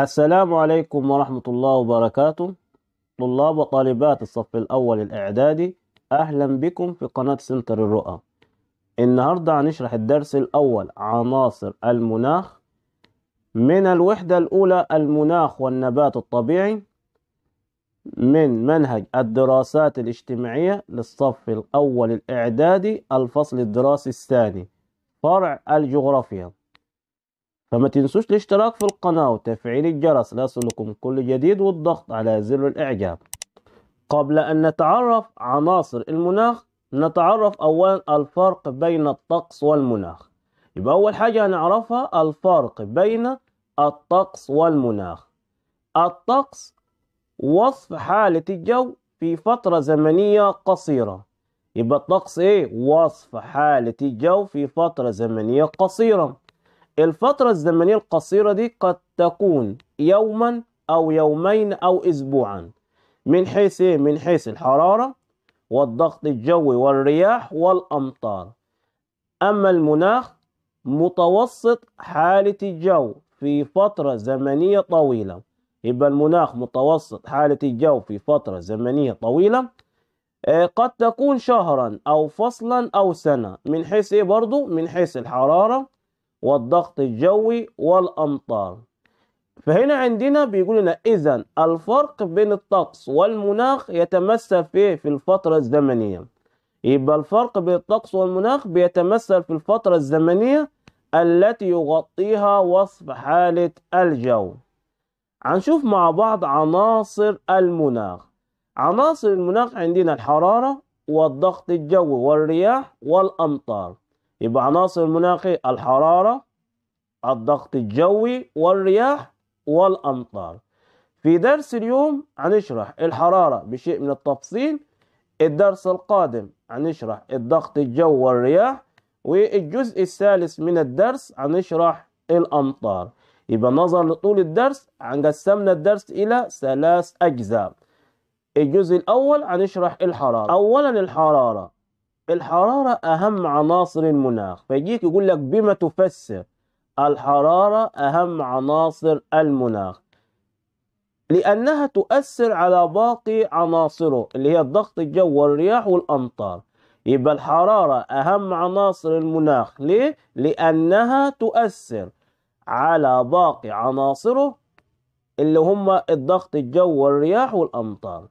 السلام عليكم ورحمة الله وبركاته طلاب وطالبات الصف الأول الإعدادي أهلا بكم في قناة سنتر الرؤى النهاردة هنشرح الدرس الأول عناصر المناخ من الوحدة الأولى المناخ والنبات الطبيعي من منهج الدراسات الاجتماعية للصف الأول الإعدادي الفصل الدراسي الثاني فرع الجغرافيا فما تنسوش الاشتراك في القناة وتفعيل الجرس ليصلكم كل جديد والضغط على زر الإعجاب قبل أن نتعرف عناصر المناخ نتعرف أولا الفرق بين الطقس والمناخ يبقى أول حاجة هنعرفها الفرق بين الطقس والمناخ الطقس وصف حالة الجو في فترة زمنية قصيرة يبقى الطقس إيه؟ وصف حالة الجو في فترة زمنية قصيرة الفترة الزمنية القصيرة دي قد تكون يوما أو يومين أو أسبوعا من حيث إيه؟ من حيث الحرارة والضغط الجوي والرياح والأمطار أما المناخ متوسط حالة الجو في فترة زمنية طويلة يبقى المناخ متوسط حالة الجو في فترة زمنية طويلة آه، قد تكون شهرا أو فصلا أو سنة من حيث إيه برضو من حيث الحرارة والضغط الجوي والأمطار فهنا عندنا بيقول لنا إذا الفرق بين الطقس والمناخ يتمثل في في الفترة الزمنية يبقى الفرق بين الطقس والمناخ بيتمثل في الفترة الزمنية التي يغطيها وصف حالة الجو هنشوف مع بعض عناصر المناخ عناصر المناخ عندنا الحرارة والضغط الجوي والرياح والأمطار يبقى عناصر المناخ الحرارة الضغط الجوي والرياح والأمطار في درس اليوم هنشرح الحرارة بشيء من التفصيل الدرس القادم هنشرح الضغط الجو والرياح والجزء الثالث من الدرس هنشرح الأمطار يبقى نظرا لطول الدرس هنقسمنا الدرس إلى ثلاث أجزاء الجزء الأول هنشرح الحرارة أولا الحرارة الحرارة أهم عناصر المناخ فيجيك يقول لك بما تفسر الحرارة أهم عناصر المناخ لأنها تؤثر على باقي عناصره اللي هي الضغط الجوي والرياح والأمطار يبقى الحرارة أهم عناصر المناخ ليه؟ لأنها تؤثر على باقي عناصره اللي هم الضغط الجوي والرياح والأمطار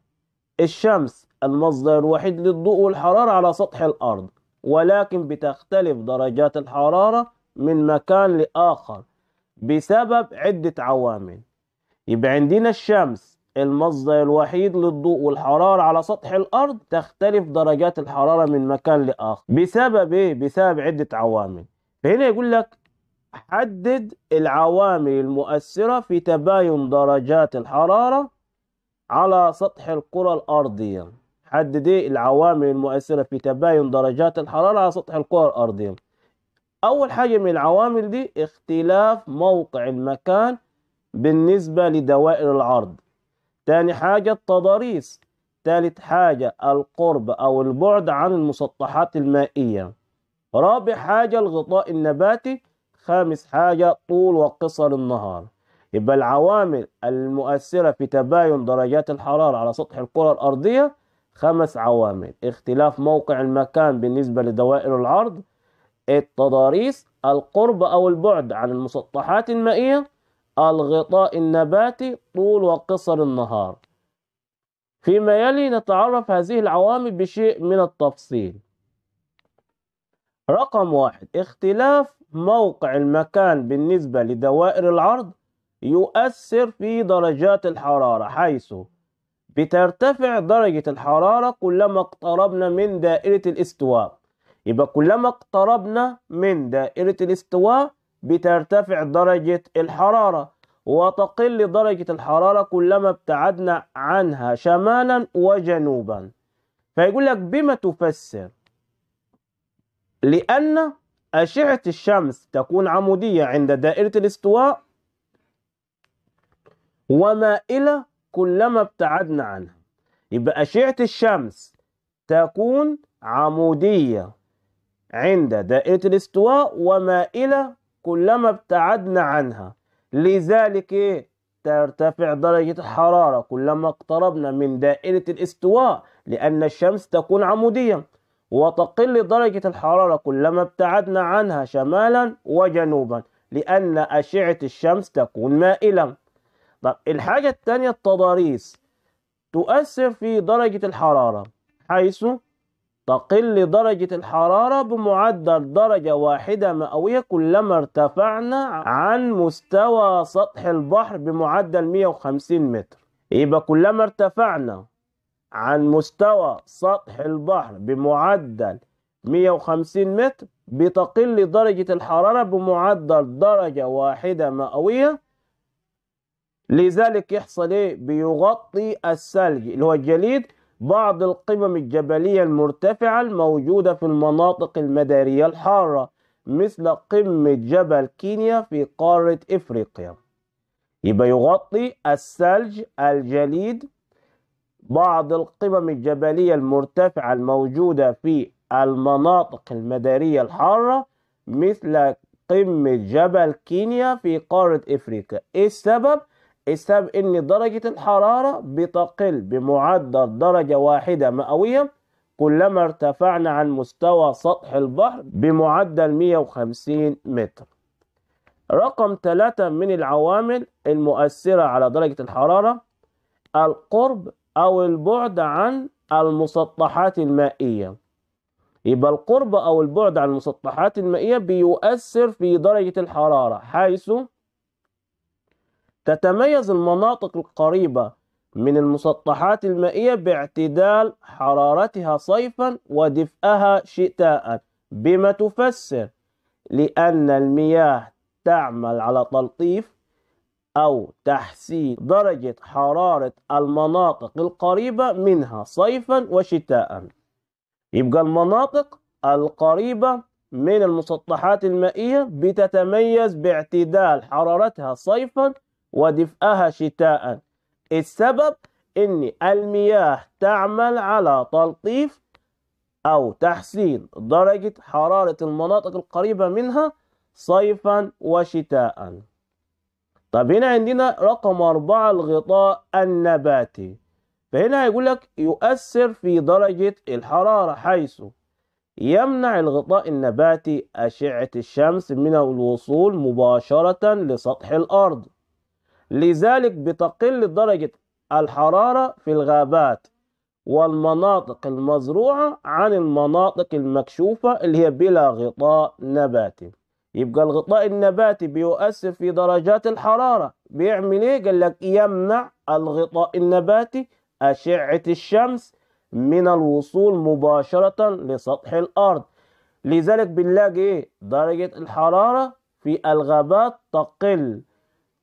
الشمس المصدر الوحيد للضوء والحرارة على سطح الأرض ولكن بتختلف درجات الحرارة من مكان لآخر بسبب عدة عوامل يبقى عندنا الشمس المصدر الوحيد للضوء والحرارة على سطح الأرض تختلف درجات الحرارة من مكان لآخر بسبب إيه؟ بسبب عدة عوامل فهنا يقول لك حدد العوامل المؤثرة في تباين درجات الحرارة على سطح الكرة الأرضية حددي العوامل المؤثرة في تباين درجات الحرارة على سطح الكرة الأرضية أول حاجة من العوامل دي اختلاف موقع المكان بالنسبة لدوائر العرض تاني حاجة التضاريس تالت حاجة القرب أو البعد عن المسطحات المائية رابع حاجة الغطاء النباتي خامس حاجة طول وقصر النهار يبقى العوامل المؤثرة في تباين درجات الحرارة على سطح الكرة الأرضية خمس عوامل اختلاف موقع المكان بالنسبة لدوائر العرض التضاريس القرب أو البعد عن المسطحات المائية الغطاء النباتي طول وقصر النهار فيما يلي نتعرف هذه العوامل بشيء من التفصيل رقم واحد اختلاف موقع المكان بالنسبة لدوائر العرض يؤثر في درجات الحرارة حيث بترتفع درجة الحرارة كلما اقتربنا من دائرة الاستواء يبقى كلما اقتربنا من دائرة الاستواء بترتفع درجة الحرارة وتقل درجة الحرارة كلما ابتعدنا عنها شمالا وجنوبا فيقول لك بما تفسر لأن أشعة الشمس تكون عمودية عند دائرة الاستواء ومائلة كلما ابتعدنا عنها يبقى أشعة الشمس تكون عمودية عند دائرة الاستواء ومائلة كلما ابتعدنا عنها لذلك إيه؟ ترتفع درجة الحرارة كلما اقتربنا من دائرة الاستواء لأن الشمس تكون عمودية وتقل درجة الحرارة كلما ابتعدنا عنها شمالا وجنوبا لأن أشعة الشمس تكون مائلة طب الحاجة التانية التضاريس تؤثر في درجة الحرارة حيث تقل درجة الحرارة بمعدل درجة واحدة مئوية كلما ارتفعنا عن مستوى سطح البحر بمعدل 150 متر يبقى كلما ارتفعنا عن مستوى سطح البحر بمعدل 150 متر بتقل درجة الحرارة بمعدل درجة واحدة مئوية لذلك يحصل ايه بيغطي الثلج اللي هو الجليد بعض القمم الجبلية المرتفعة الموجودة في المناطق المدارية الحارة مثل قمة جبل كينيا في قارة إفريقيا يبقى يغطي الثلج الجليد بعض القمم الجبلية المرتفعة الموجودة في المناطق المدارية الحارة مثل قمة جبل كينيا في قارة إفريقيا إيه السبب؟ السبب ان درجة الحرارة بتقل بمعدل درجة واحدة مئوية كلما ارتفعنا عن مستوى سطح البحر بمعدل 150 متر رقم ثلاثة من العوامل المؤثرة على درجة الحرارة القرب أو البعد عن المسطحات المائية يبقى القرب أو البعد عن المسطحات المائية بيؤثر في درجة الحرارة حيث تتميز المناطق القريبة من المسطحات المائية باعتدال حرارتها صيفا ودفئها شتاء بما تفسر لأن المياه تعمل على تلطيف أو تحسين درجة حرارة المناطق القريبة منها صيفا وشتاء يبقى المناطق القريبة من المسطحات المائية بتتميز باعتدال حرارتها صيفا ودفئها شتاء السبب ان المياه تعمل على تلطيف او تحسين درجة حرارة المناطق القريبة منها صيفا وشتاء طب هنا عندنا رقم أربعة الغطاء النباتي فهنا هيقول لك يؤثر في درجة الحرارة حيث يمنع الغطاء النباتي أشعة الشمس من الوصول مباشرة لسطح الأرض لذلك بتقل درجة الحرارة في الغابات والمناطق المزروعة عن المناطق المكشوفة اللي هي بلا غطاء نباتي يبقى الغطاء النباتي بيؤثر في درجات الحرارة بيعمل ايه؟ قال لك يمنع الغطاء النباتي أشعة الشمس من الوصول مباشرة لسطح الأرض لذلك بنلاقي ايه؟ درجة الحرارة في الغابات تقل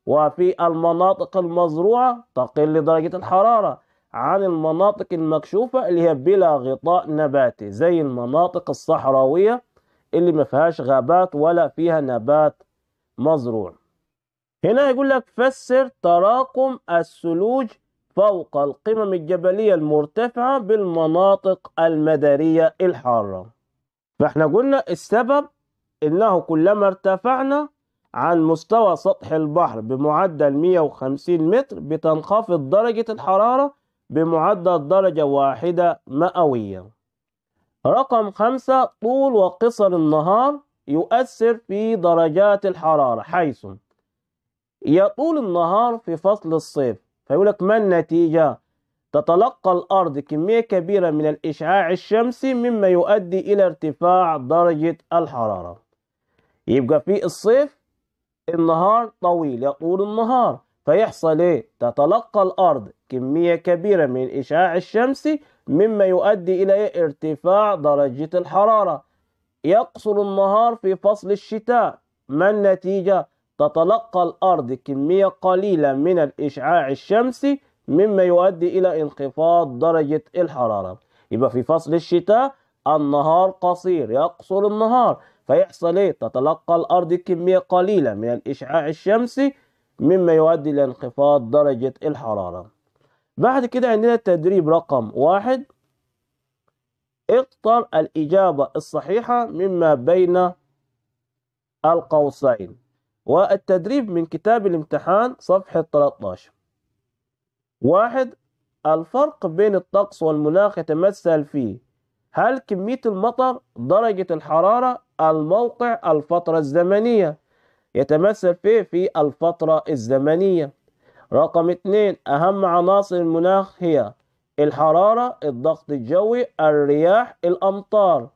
وفي المناطق المزروعة تقل درجة الحرارة عن المناطق المكشوفة اللي هي بلا غطاء نباتي زي المناطق الصحراوية اللي ما فيهاش غابات ولا فيها نبات مزروع هنا يقول لك فسر تراكم الثلوج فوق القمم الجبلية المرتفعة بالمناطق المدارية الحارة فاحنا قلنا السبب انه كلما ارتفعنا عن مستوى سطح البحر بمعدل 150 متر بتنخفض درجة الحرارة بمعدل درجة واحدة مئوية رقم خمسة طول وقصر النهار يؤثر في درجات الحرارة حيث يطول النهار في فصل الصيف فيقول لك ما النتيجة؟ تتلقى الأرض كمية كبيرة من الإشعاع الشمسي مما يؤدي إلى ارتفاع درجة الحرارة يبقى في الصيف النهار طويل يطول النهار فيحصل ايه تتلقى الارض كميه كبيره من الاشعاع الشمسي مما يؤدي الى إيه؟ ارتفاع درجه الحراره يقصر النهار في فصل الشتاء ما النتيجه تتلقى الارض كميه قليله من الاشعاع الشمسي مما يؤدي الى انخفاض درجه الحراره يبقى في فصل الشتاء النهار قصير يقصر النهار فيحصل إيه تتلقى الأرض كمية قليلة من الإشعاع الشمسي مما يؤدي إلى انخفاض درجة الحرارة بعد كده عندنا التدريب رقم واحد اختر الإجابة الصحيحة مما بين القوسين والتدريب من كتاب الامتحان صفحة 13 واحد الفرق بين الطقس والمناخ يتمثل في هل كمية المطر درجة الحرارة الموقع الفترة الزمنية يتمثل فيه في الفترة الزمنية رقم اثنين أهم عناصر المناخ هي الحرارة الضغط الجوي الرياح الأمطار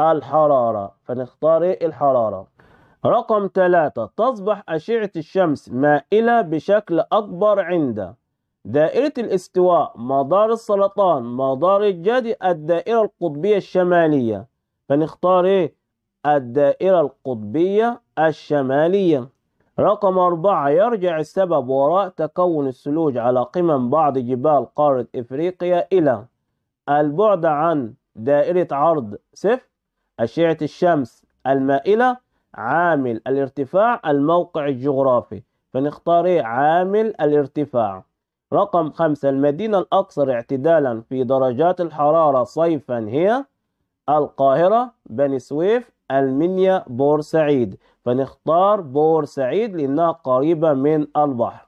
الحرارة فنختار إيه؟ الحرارة رقم ثلاثة تصبح أشعة الشمس مائلة بشكل أكبر عند دائرة الاستواء مدار السرطان مدار الجدي الدائرة القطبية الشمالية فنختار ايه الدائرة القطبية الشمالية رقم أربعة يرجع السبب وراء تكون الثلوج على قمم بعض جبال قارة إفريقيا إلى البعد عن دائرة عرض صفر أشعة الشمس المائلة عامل الارتفاع الموقع الجغرافي فنختار إيه؟ عامل الارتفاع رقم خمسة المدينة الأكثر اعتدالا في درجات الحرارة صيفا هي القاهرة بني سويف المنيا بورسعيد فنختار بورسعيد لأنها قريبة من البحر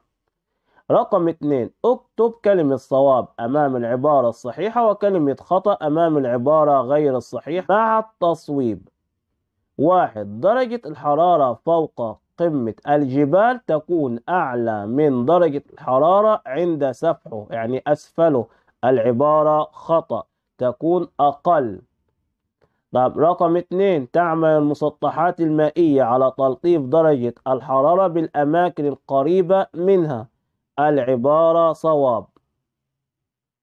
رقم اثنين اكتب كلمة صواب أمام العبارة الصحيحة وكلمة خطأ أمام العبارة غير الصحيحة مع التصويب واحد درجة الحرارة فوق قمة الجبال تكون أعلى من درجة الحرارة عند سفحه يعني أسفله العبارة خطأ تكون أقل طب رقم اتنين تعمل المسطحات المائية على تلطيف درجة الحرارة بالأماكن القريبة منها العبارة صواب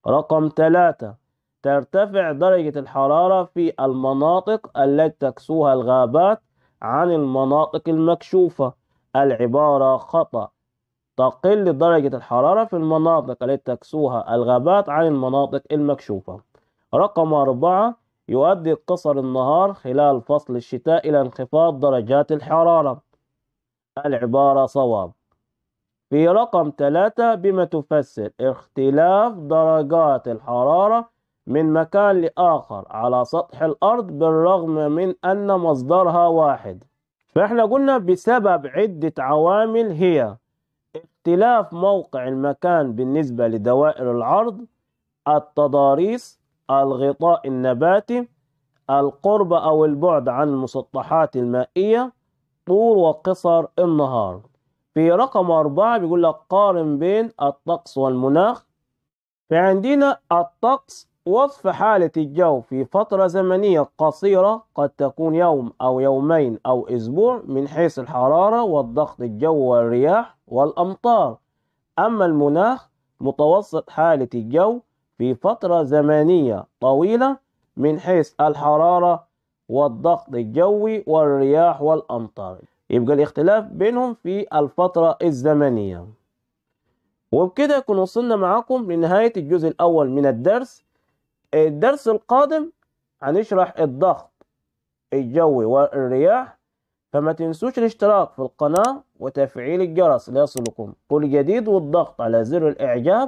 رقم ثلاثة ترتفع درجة الحرارة في المناطق التي تكسوها الغابات عن المناطق المكشوفة العبارة خطأ تقل درجة الحرارة في المناطق التي تكسوها الغابات عن المناطق المكشوفة رقم أربعة يؤدي قصر النهار خلال فصل الشتاء إلى انخفاض درجات الحرارة العبارة صواب في رقم ثلاثة بما تفسر اختلاف درجات الحرارة من مكان لآخر على سطح الأرض بالرغم من أن مصدرها واحد فإحنا قلنا بسبب عدة عوامل هي اختلاف موقع المكان بالنسبة لدوائر العرض التضاريس الغطاء النباتي القرب أو البعد عن المسطحات المائية طول وقصر النهار في رقم أربعة بيقول لك قارن بين الطقس والمناخ فعندنا الطقس وصف حالة الجو في فترة زمنية قصيرة قد تكون يوم أو يومين أو أسبوع من حيث الحرارة والضغط الجوي والرياح والأمطار أما المناخ متوسط حالة الجو في فترة زمنية طويلة من حيث الحرارة والضغط الجوي والرياح والأمطار يبقى الاختلاف بينهم في الفترة الزمنية وبكده يكون وصلنا معاكم لنهاية الجزء الأول من الدرس الدرس القادم هنشرح الضغط الجوي والرياح فما تنسوش الاشتراك في القناة وتفعيل الجرس ليصلكم كل جديد والضغط على زر الإعجاب